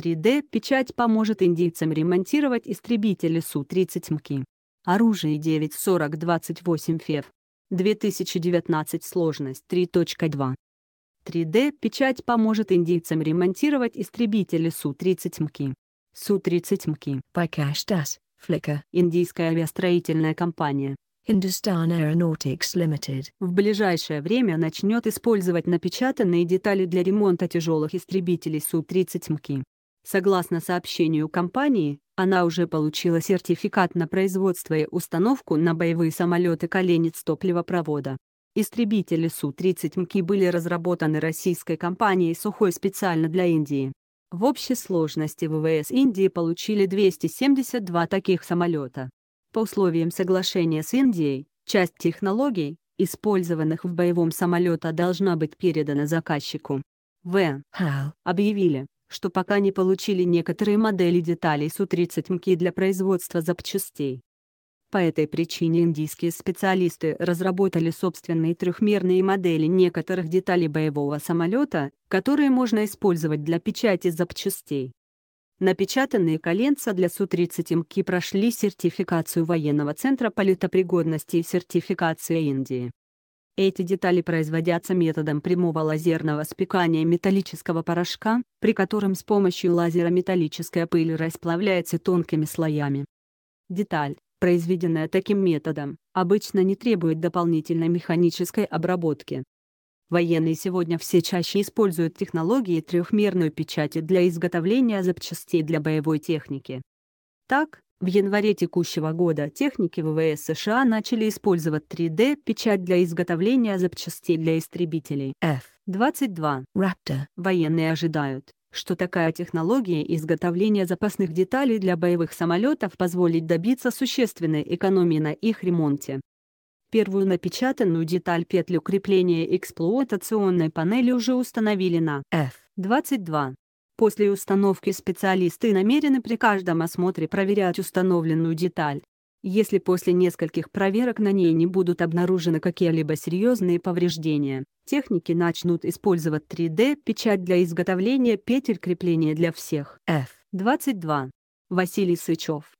3D печать поможет индийцам ремонтировать истребители Су-30 МКИ. Оружие 9.40-28 ФЕВ. 2019 сложность 3.2. 3D-печать поможет индийцам ремонтировать истребители Су-30 МКИ. Су-30 МКИ. Bikash Das, Flickr. Индийская авиастроительная компания. Hindustan Aeronautics Limited в ближайшее время начнет использовать напечатанные детали для ремонта тяжелых истребителей Су-30 МКИ. Согласно сообщению компании, она уже получила сертификат на производство и установку на боевые самолеты «Коленец» топливопровода. Истребители Су-30 МКИ были разработаны российской компанией «Сухой» специально для Индии. В общей сложности ВВС Индии получили 272 таких самолета. По условиям соглашения с Индией, часть технологий, использованных в боевом самолете, должна быть передана заказчику. В. Объявили, что пока не получили некоторые модели деталей Су-30 МКИ для производства запчастей. По этой причине индийские специалисты разработали собственные трехмерные модели некоторых деталей боевого самолета, которые можно использовать для печати запчастей. Напечатанные коленца для Су-30 МКИ прошли сертификацию военного центра политопригодности и сертификации Индии. Эти детали производятся методом прямого лазерного спекания металлического порошка, при котором с помощью лазера металлическая пыль расплавляется тонкими слоями. Деталь, произведенная таким методом, обычно не требует дополнительной механической обработки. Военные сегодня все чаще используют технологии трехмерной печати для изготовления запчастей для боевой техники. Так, в январе текущего года техники ВВС США начали использовать 3D-печать для изготовления запчастей для истребителей F-22 Raptor. Военные ожидают, что такая технология изготовления запасных деталей для боевых самолетов позволит добиться существенной экономии на их ремонте. Первую напечатанную деталь петлю крепления эксплуатационной панели уже установили на F-22. После установки специалисты намерены при каждом осмотре проверять установленную деталь. Если после нескольких проверок на ней не будут обнаружены какие-либо серьезные повреждения, техники начнут использовать 3D-печать для изготовления петель крепления для всех. F. 22. Василий Сычев